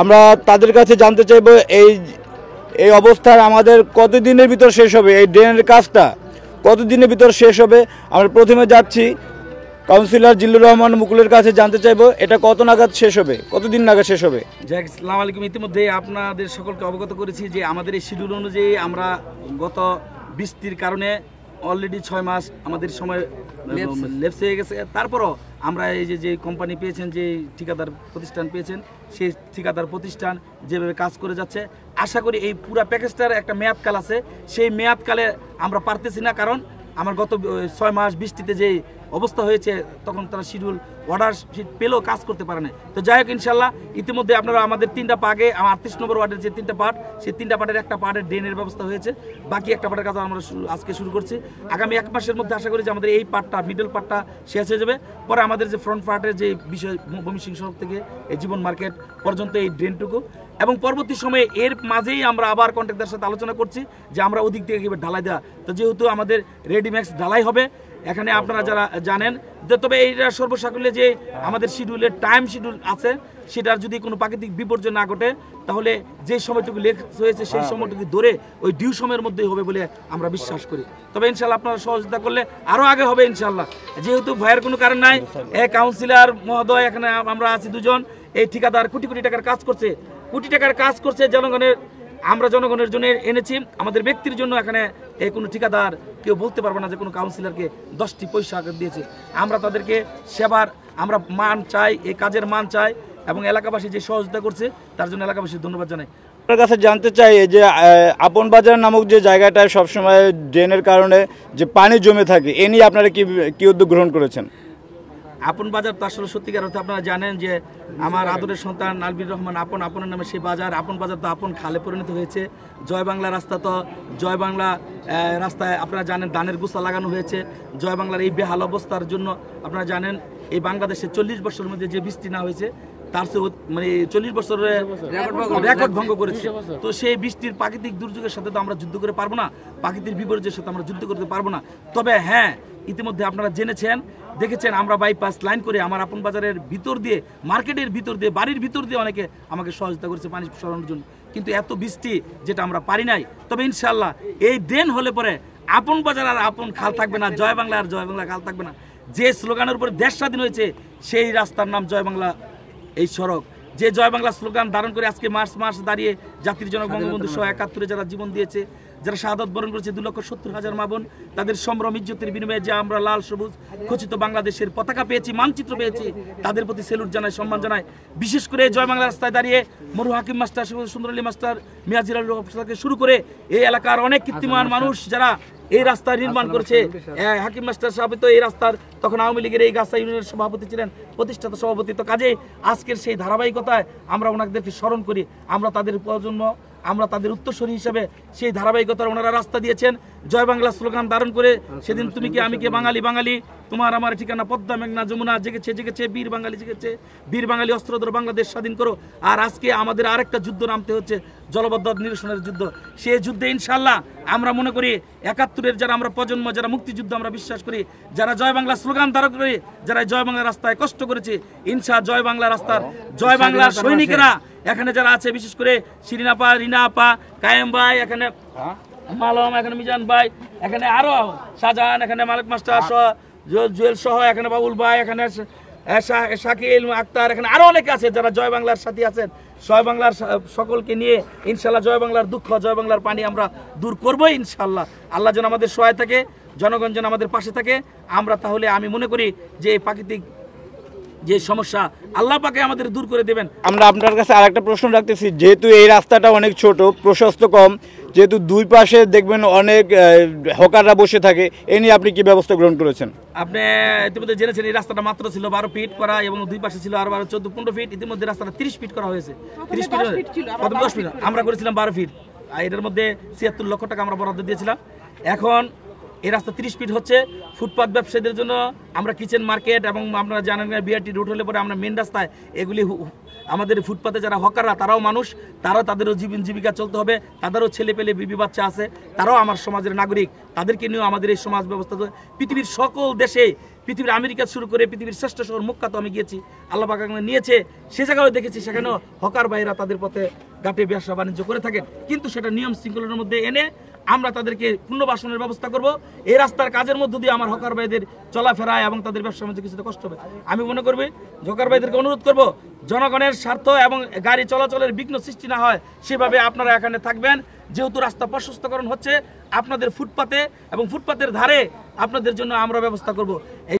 আমরা তাদের কাছে জানতে চাইব এই এই অবস্থার আমাদের কতদিনের ভিতর শেষ হবে এই ড্রেনের কাজটা কতদিনের ভিতর শেষ হবে আমরা প্রথমে যাচ্ছি কাউন্সিলর জিল্লুর রহমান মুকুলের কাছে জানতে চাইবো এটা কত নাগাদ শেষ হবে কতদিন নাগাদ শেষ হবে জ্যাক ইসলাম আলাইকুম ইতিমধ্যে আপনাদের সকলকে অবগত করেছি যে আমাদের এই শিডিউল অনুযায়ী আমরা গত বৃষ্টির কারণে অলরেডি ছয় মাস আমাদের সময় লেপস হয়ে গেছে তারপরও আমরা এই যে যে কোম্পানি পেয়েছেন যে ঠিকাদার প্রতিষ্ঠান পেয়েছেন সেই ঠিকাদার প্রতিষ্ঠান যেভাবে কাজ করে যাচ্ছে আশা করি এই পুরা প্যাকেজটার একটা মেয়াদকাল আছে সেই মেয়াদকালে আমরা পারতেছি না কারণ আমার গত ছয় মাস বৃষ্টিতে যেই অবস্থা হয়েছে তখন তারা শিডিউল অর্ডার শিট পেলেও কাজ করতে পারে না তো যাই হোক ইনশাল্লাহ ইতিমধ্যে আপনারা আমাদের তিনটা পাগে আটত্রিশ নম্বর ওয়ার্ডের যে তিনটা পার্ট সেই তিনটা পার্টের একটা পার্টের ড্রেনের ব্যবস্থা হয়েছে বাকি একটা পার্টের কাজ আমরা আজকে শুরু করছি আগামী এক মাসের মধ্যে আশা করি যে আমাদের এই পার্টটা মিডল পার্টটা শেষ হয়ে যাবে পরে আমাদের যে ফ্রন্ট পার্টের যে বিষয় ভূমি সিং সড়ক থেকে জীবন মার্কেট পর্যন্ত এই ড্রেনটুকু এবং পরবর্তী সময়ে এর মাঝেই আমরা আবার কন্ট্রাক্টার সাথে আলোচনা করছি যে আমরা ওদিক থেকে ঢালাই দেওয়া তো যেহেতু আমাদের রেডিম্যাক্স ঢালাই হবে এখানে আপনারা যারা জানেন যে তবে এইটা সর্বসাকল্যে যে হ্যাঁ। আমাদের শিডিউলের টাইম শিডিউল আছে সেটার যদি কোনো প্রাকৃতিক বিপর্যয় না ঘটে তাহলে যে সময়টুকু লেখ হয়েছে সেই হ্যাঁ, সময়টুকু ধরে ওই ডিউ সময়ের মধ্যেই হবে বলে আমরা বিশ্বাস করি তবে ইনশাল্লাহ আপনারা সহযোগিতা করলে আরও আগে হবে ইনশাল্লাহ যেহেতু ভয়ের কোনো কারণ নাই এ কাউন্সিলর মহোদয় এখানে আমরা আছি দুজন এই ঠিকাদার কোটি কোটি টাকার কাজ করছে কোটি টাকার কাজ করছে জনগণের আমরা জনগণের জন্য এনেছি আমাদের ব্যক্তির জন্য এখানে এই কোনো ঠিকাদার কেউ বলতে পারবে না যে কোনো কাউন্সিলরকে দশটি পয়সা দিয়েছে আমরা তাদেরকে সেবার আমরা মান চাই এই কাজের মান চাই এবং এলাকাবাসী যে সহযোগিতা করছে তার জন্য এলাকাবাসী ধন্যবাদ জানাই আপনার কাছে জানতে চাই যে আপন বাজার নামক যে জায়গাটায় সবসময় ড্রেনের কারণে যে পানি জমে থাকে এ নিয়ে আপনারা কি কি উদ্যোগ গ্রহণ করেছেন আপন বাজার তো আসলে সত্যিকার অর্থে আপনারা জানেন যে আমার আদরের সন্তান আলবির রহমান আপন আপনের নামে সেই বাজার আপন বাজার তো আপন খালে পরিণত হয়েছে জয় বাংলা রাস্তা তো জয় বাংলা রাস্তায় আপনারা জানেন দানের গুসা লাগানো হয়েছে জয় বাংলার এই বেহাল অবস্থার জন্য আপনারা জানেন এই বাংলাদেশে চল্লিশ বছরের মধ্যে যে বৃষ্টি না হয়েছে তার চেয়ে মানে চল্লিশ বছরের রেকর্ড ভঙ্গ করেছে তো সেই বৃষ্টির প্রাকৃতিক দুর্যোগের সাথে তো আমরা যুদ্ধ করে পারবো না প্রাকৃতিক বিপর্যয়ের সাথে আমরা যুদ্ধ করতে পারবো না তবে হ্যাঁ ইতিমধ্যে আপনারা জেনেছেন দেখেছেন আমরা বাইপাস লাইন করে আমার আপন বাজারের ভিতর দিয়ে মার্কেটের ভিতর দিয়ে বাড়ির ভিতর দিয়ে অনেকে আমাকে সহযোগিতা করেছে পানি সরানোর জন্য কিন্তু এত বৃষ্টি যেটা আমরা পারি নাই তবে ইনশাল্লাহ এই ড্রেন হলে পরে আপন বাজার আর আপন খাল থাকবে না জয় বাংলা আর জয় বাংলা খাল থাকবে না যে স্লোগানের উপরে দেশ স্বাধীন হয়েছে সেই রাস্তার নাম জয় বাংলা এই সড়ক যে জয় বাংলা স্লোগান ধারণ করে আজকে মার্চ মাস দাঁড়িয়ে জাতির জনক বঙ্গবন্ধু সহ একাত্তরে যারা জীবন দিয়েছে যারা শাহাদত বরণ করেছে দু লক্ষ সত্তর হাজার মাবন তাদের সম্ভ্রম ইজ্জতের বিনিময়ে যে আমরা লাল সবুজ খচিত বাংলাদেশের পতাকা পেয়েছি মানচিত্র পেয়েছি তাদের প্রতি সেলুট জানায় সম্মান জানায় বিশেষ করে জয় বাংলা রাস্তায় দাঁড়িয়ে মরু হাকিম মাস্টার সুন্দরলী মাস্টার মিয়াজির শুরু করে এই এলাকার অনেক কীর্তিমান আচ্ছা, মানুষ যারা এই রাস্তা নির্মাণ করেছে হাকিম মাস্টার সাহেব তো এই রাস্তার তখন আওয়ামী লীগের এই গাছা ইউনিয়নের সভাপতি ছিলেন প্রতিষ্ঠাতা সভাপতি তো কাজে আজকের সেই ধারাবাহিকতায় আমরা ওনাদেরকে স্মরণ করি আমরা তাদের প্রজন্ম আমরা তাদের উত্তরসূরি হিসেবে সেই ধারাবাহিকতার ওনারা রাস্তা দিয়েছেন জয় বাংলা স্লোগান ধারণ করে হ্যাঁ, সেদিন তুমি কি আমি কি বাঙালি বাঙালি তোমার আমার ঠিকানা পদ্মা মেঘনা যমুনা জেগেছে জেগেছে বীর বাঙালি জেগেছে বীর বাঙালি ধরো বাংলাদেশ স্বাধীন করো আর আজকে আমাদের আরেকটা যুদ্ধ নামতে হচ্ছে জলবদ্ধ নিরসনের যুদ্ধ সে যুদ্ধে ইনশাল্লাহ আমরা মনে করি একাত্তরের যারা আমরা প্রজন্ম যারা মুক্তিযুদ্ধ আমরা বিশ্বাস করি যারা জয় বাংলা স্লোগান ধারণ করে যারা জয় বাংলা রাস্তায় কষ্ট করেছে ইনশা জয় বাংলা রাস্তার জয় বাংলার সৈনিকেরা এখানে যারা আছে বিশেষ করে শিরিনাপা রিনাপা কায়েম ভাই এখানে হ্যাঁ? মালম এখানে মিজান ভাই এখানে আরো শাহজাহান এখানে মালিক মাস্টার সহ জুয়েল সহ এখানে বাবুল ভাই এখানে শাকিল আক্তার এখানে আরো অনেকে আছে যারা জয় বাংলার সাথী আছেন জয় বাংলার সকলকে নিয়ে ইনশাল্লাহ জয় বাংলার দুঃখ জয় বাংলার পানি আমরা দূর করবো ইনশাল্লাহ আল্লাহ যেন আমাদের সহায় থাকে জনগণ যেন আমাদের পাশে থাকে আমরা তাহলে আমি মনে করি যে প্রাকৃতিক যে সমস্যা আল্লাহ পাকে আমাদের দূর করে দেবেন আমরা আপনার কাছে আর একটা প্রশ্ন রাখতেছি যেহেতু এই রাস্তাটা অনেক ছোট প্রশস্ত কম যেহেতু দুই পাশে দেখবেন অনেক হকাররা বসে থাকে এ নিয়ে আপনি কি ব্যবস্থা গ্রহণ করেছেন আপনি ইতিমধ্যে জেনেছেন এই রাস্তাটা মাত্র ছিল বারো ফিট করা এবং দুই পাশে ছিল আরো বারো চোদ্দ পনেরো ফিট ইতিমধ্যে রাস্তাটা তিরিশ ফিট করা হয়েছে তিরিশ ফিট প্রথম দশ ফিট আমরা করেছিলাম বারো ফিট আর এটার মধ্যে ছিয়াত্তর লক্ষ টাকা আমরা বরাদ্দ দিয়েছিলাম এখন এই রাস্তা তিরিশ ফিট হচ্ছে ফুটপাথ ব্যবসায়ীদের জন্য আমরা কিচেন মার্কেট এবং আপনারা জানেন বিআরটি রুট হলে পরে আমরা মেন রাস্তায় এগুলি আমাদের ফুটপাতে যারা হকাররা তারাও মানুষ তারাও তাদেরও জীবন জীবিকা চলতে হবে তাদেরও ছেলে পেলে বিবি বাচ্চা আছে তারাও আমার সমাজের নাগরিক তাদেরকে নিয়েও আমাদের এই সমাজ ব্যবস্থা পৃথিবীর সকল দেশে পৃথিবীর আমেরিকা শুরু করে পৃথিবীর শ্রেষ্ঠ শহর মুক্কা তো আমি গিয়েছি আল্লাহ পাকা নিয়েছে সে জায়গাও দেখেছি সেখানেও হকার ভাইরা তাদের পথে ঘাটে ব্যবসা বাণিজ্য করে থাকেন কিন্তু সেটা নিয়ম শৃঙ্খলার মধ্যে এনে আমরা তাদেরকে পুনর্বাসনের ব্যবস্থা করব এই রাস্তার কাজের মধ্য দিয়ে আমার হকার ভাইদের চলাফেরা এবং তাদের ব্যবসা বাণিজ্য কিছুতে কষ্ট হবে আমি মনে করবি হকার ভাইদেরকে অনুরোধ করব জনগণের স্বার্থ এবং গাড়ি চলাচলের বিঘ্ন সৃষ্টি না হয় সেভাবে আপনারা এখানে থাকবেন যেহেতু রাস্তা প্রশস্তকরণ হচ্ছে আপনাদের ফুটপাতে এবং ফুটপাতের ধারে আপনাদের জন্য আমরা ব্যবস্থা করব